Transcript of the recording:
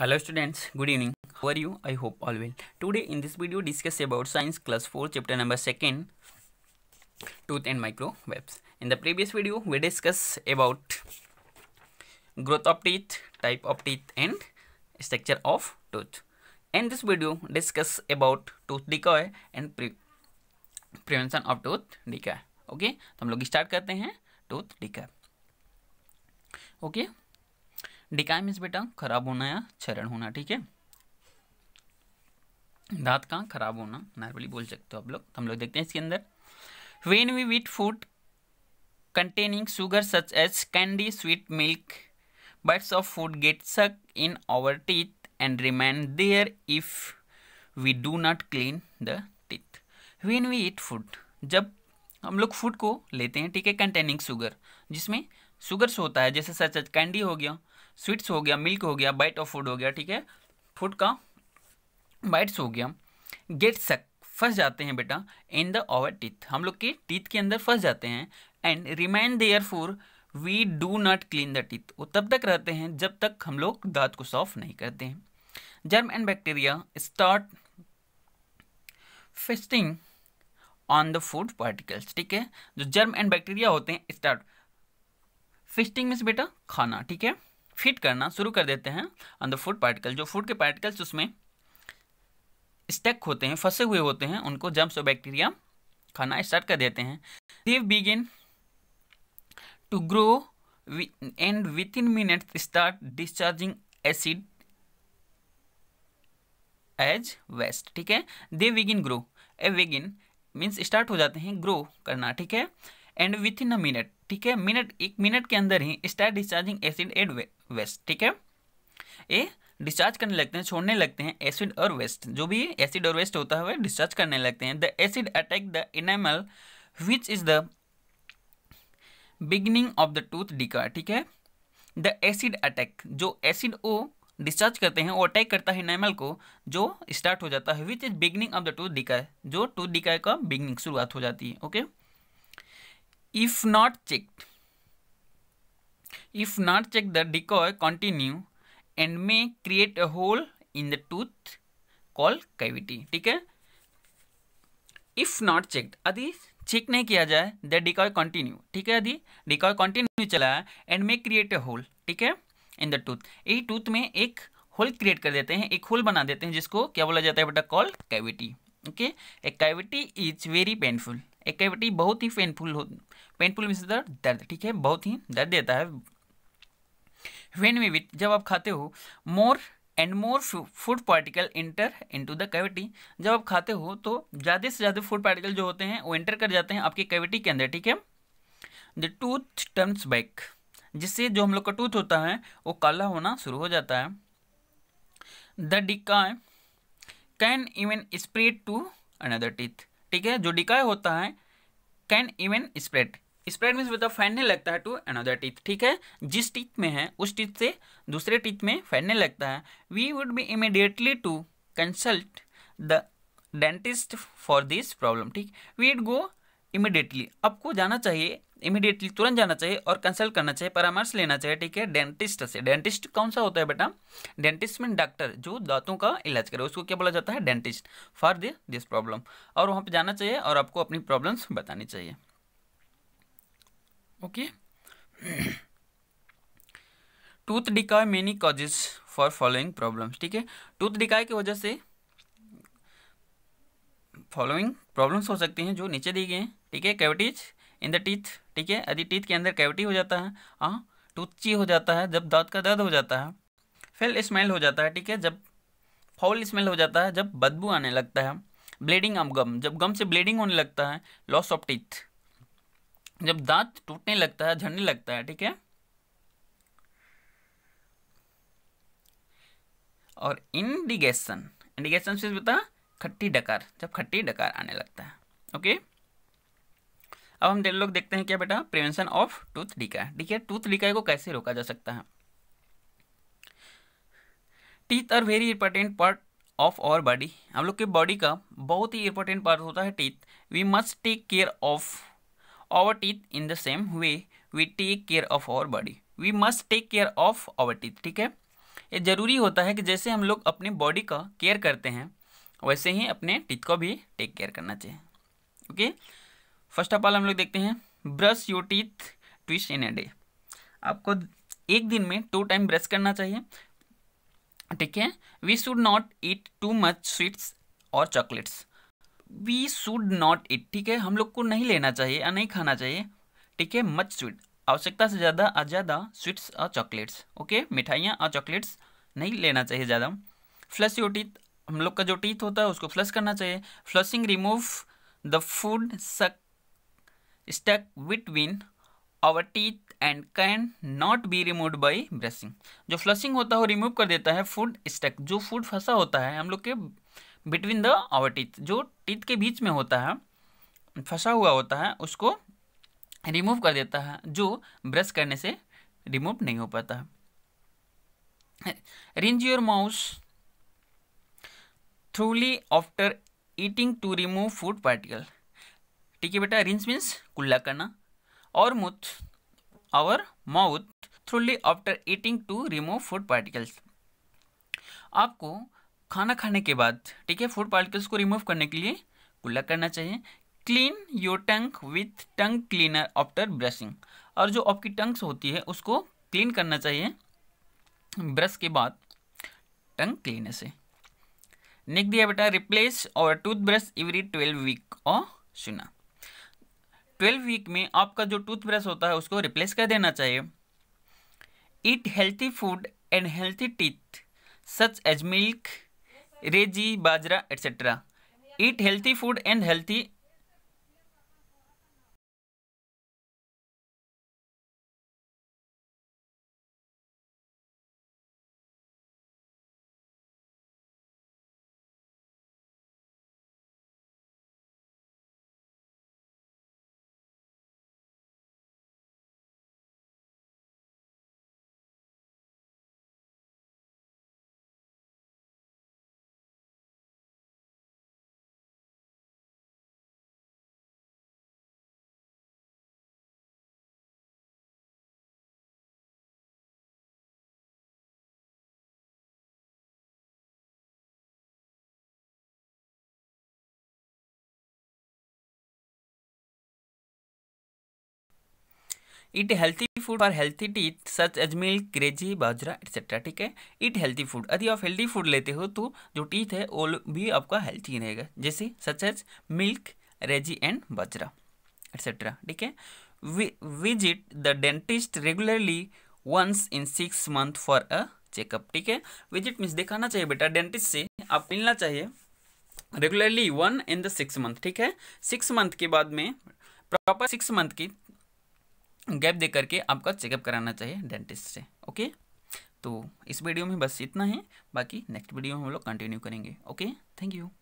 Hello students good evening were you I hope all well today in this video discuss about science class four chapter number second tooth and microbes in the previous video we discuss about growth of teeth type of teeth and structure of tooth in this video discuss about tooth decay and prevention of tooth decay okay तो हम लोग start करते हैं tooth decay okay decay means बेटा खराब होना या क्षरण होना ठीक है दांत का खराब होना नॉर्मली बोल सकते हो आप लोग हम लोग देखते हैं इसके अंदर when we eat food containing sugar such as candy sweet milk bits of food get stuck in our teeth and remain there if we do not clean the teeth when we eat food जब हम लोग food को लेते हैं ठीक है containing sugar जिसमें sugars होता है जैसे सच कैंडी हो गया स्वीट्स हो गया मिल्क हो गया बाइट ऑफ फूड हो गया ठीक है फूड का बाइट्स हो गया गेट सक फंस जाते हैं बेटा इन द ओवर टीथ हम लोग के टीथ के अंदर फंस जाते हैं and remain there for we do not clean the teeth वो तब तक रहते हैं जब तक हम लोग दांत को साफ नहीं करते हैं germ and bacteria start feasting on the food particles ठीक है जो जर्म एंड बैक्टीरिया होते हैं स्टार्ट फिस्टिंग मीन्स बेटा खाना ठीक है फिट करना शुरू कर देते हैं ऑन द फूड पार्टिकल जो फूड के पार्टिकल्स उसमें स्टेक होते हैं फंसे हुए होते हैं उनको जम्स और बैक्टीरिया खाना स्टार्ट कर देते हैं देव begin to grow and with in minute start discharging acid as waste ठीक है दे विगिन ग्रो ए विगिन मीन्स स्टार्ट हो जाते हैं ग्रो करना ठीक है and with in a minute ठीक है मिनट एक मिनट के अंदर ही start discharging acid and waste ठीक है ए डिस्चार्ज करने लगते हैं छोड़ने लगते हैं एसिड और वेस्ट जो भी एसिड और वेस्ट होता है वह डिस्चार्ज करने लगते हैं the acid attack the enamel which is the beginning of the tooth decay ठीक है द एसिड अटैक जो एसिड ओ डिस्चार्ज करते हैं वो अटैक करता है इनेमल को जो स्टार्ट हो जाता है which is beginning of the tooth decay जो टूथ डिका का बिगनिंग शुरुआत हो जाती है okay okay? if not checked if not checked the decoy continue and may create a hole in the tooth called cavity ठीक है if not checked यदि check नहीं किया जाए द डिकॉय कंटिन्यू ठीक है यदि डिकॉय कंटिन्यू चला है and may create a hole ठीक है इन द टूथ यही टूथ में एक होल क्रिएट कर देते हैं एक होल बना देते हैं जिसको क्या बोला जाता है बेटा call cavity okay a cavity is very painful cavity बहुत ही पेनफुल हो पेनफुल मीन्स दर्द दर्द ठीक है बहुत ही दर्द देता है वेन वी विथ जब आप खाते हो more and more food particle enter into the cavity जब आप खाते हो तो ज़्यादा से ज़्यादा फूड पार्टिकल जो होते हैं वो एंटर कर जाते हैं आपकी कैविटी के अंदर ठीक है द टूथ टर्म्स बैक जिससे जो हम लोग का टूथ होता है वो काला होना शुरू हो जाता है the decay can even spread to another teeth ठीक है जो डिकाय होता है can even spread spread means मतलब फैलने लगता है टू अनदर टीथ ठीक है जिस टीथ में है उस टीथ से दूसरे टीथ में फैलने लगता है we would be immediately to consult the dentist for this problem ठीक वीड गो इमिडिएटली आपको जाना चाहिए इमीडिएटली तुरंत जाना चाहिए और कंसल्ट करना चाहिए परामर्श लेना चाहिए ठीक है डेंटिस्ट से डेंटिस्ट कौन सा होता है बेटा डेंटिस्ट मीन डॉक्टर जो दांतों का इलाज करे उसको क्या बोला जाता है dentist for the this problem और वहाँ पर जाना चाहिए और आपको अपनी प्रॉब्लम्स बतानी चाहिए okay tooth decay many causes for following problems ठीक है टूथ डिकाय की वजह से फॉलोइंग प्रॉब्लम्स हो सकती हैं जो नीचे दी गए हैं ठीक है कैविटीज इन द टीथ ठीक है यदि टीथ के अंदर कैविटी हो जाता है हाँ टूची हो जाता है जब दांत का दर्द हो जाता है फेल स्मेल हो जाता है ठीक है जब फॉल स्मेल हो जाता है जब बदबू आने लगता है ब्लीडिंग ऑफ गम जब गम से ब्लीडिंग होने लगता है लॉस ऑफ टीथ जब दांत टूटने लगता है झड़ने लगता है ठीक है और इंडिगेशन इंडिगेशन से बता खट्टी डकार जब खट्टी डकार आने लगता है ओके okay? अब हम लोग देखते हैं क्या बेटा प्रिवेंशन ऑफ टूथ ठीक है टूथ डिकाई को कैसे रोका जा सकता है teeth are very important part of our body हम लोग के बॉडी का बहुत ही इंपॉर्टेंट पार्ट होता है teeth we must take care of our teeth in the same way we take care of our body we must take care of our teeth ठीक है ये ज़रूरी होता है कि जैसे हम लोग अपने बॉडी का केयर करते हैं वैसे ही अपने टीथ को भी टेक केयर करना चाहिए okay okay? First of all हम लोग देखते हैं brush your teeth twice in a day आपको एक दिन में टू टाइम ब्रश करना चाहिए ठीक है we should not eat too much sweets और chocolates we should not eat ठीक है हम लोग को नहीं लेना चाहिए या नहीं खाना चाहिए ठीक है मच स्वीट आवश्यकता से ज़्यादा और ज़्यादा स्वीट्स और चॉकलेट्स ओके मिठाइयाँ और चॉकलेट्स नहीं लेना चाहिए ज़्यादा फ्लश योर टीथ हम लोग का जो टीथ होता है उसको फ्लश करना चाहिए flossing remove the food stuck stuck between our teeth and can not be remove by brushing जो फ्लशिंग होता है वो रिमूव कर देता है फूड स्टक जो फूड फंसा होता है हम लोग के बिटवीन द आवर टीथ जो टीथ के बीच में होता है फंसा हुआ होता है उसको रिमूव कर देता है जो ब्रश करने से रिमूव नहीं हो पाता है rinse your mouth thoroughly after eating to remove food particle ठीक है बेटा रिंस मीन्स कुल्ला करना और मुथ और mouth thoroughly after eating to remove food particles आपको खाना खाने के बाद ठीक है फूड पार्टिकल्स को रिमूव करने के लिए कुल्ला करना चाहिए clean your tongue with tongue cleaner after brushing और जो आपकी टंग्स होती है उसको क्लीन करना चाहिए ब्रश के बाद टंग क्लीनर से नेक्स्ट दिया बेटा रिप्लेस और टूथब्रश एवरी ट्वेल्व वीक और सुना ट्वेल्व वीक में आपका जो टूथब्रश होता है उसको रिप्लेस कर देना चाहिए eat healthy food and healthy teeth such as milk ragi bajra etcetera eat healthy food and healthy eat healthy food और healthy teeth such as milk ragi bajra etcetera ठीक है ईट हेल्थी फूड यदि आप हेल्थी फूड लेते हो तो जो टीथ है वो भी आपका हेल्थी रहेगा जैसे such as milk ragi and bajra etcetera ठीक है visit the dentist regularly once in six month for a checkup ठीक है विजिट मीन्स दिखाना चाहिए बेटा डेंटिस्ट से आप मिलना चाहिए regularly one in the six month ठीक है सिक्स मंथ के बाद में प्रॉपर सिक्स मंथ की गैप दे करके आपका चेकअप कराना चाहिए डेंटिस्ट से ओके तो इस वीडियो में बस इतना ही बाकी नेक्स्ट वीडियो में हम लोग कंटिन्यू करेंगे ओके थैंक यू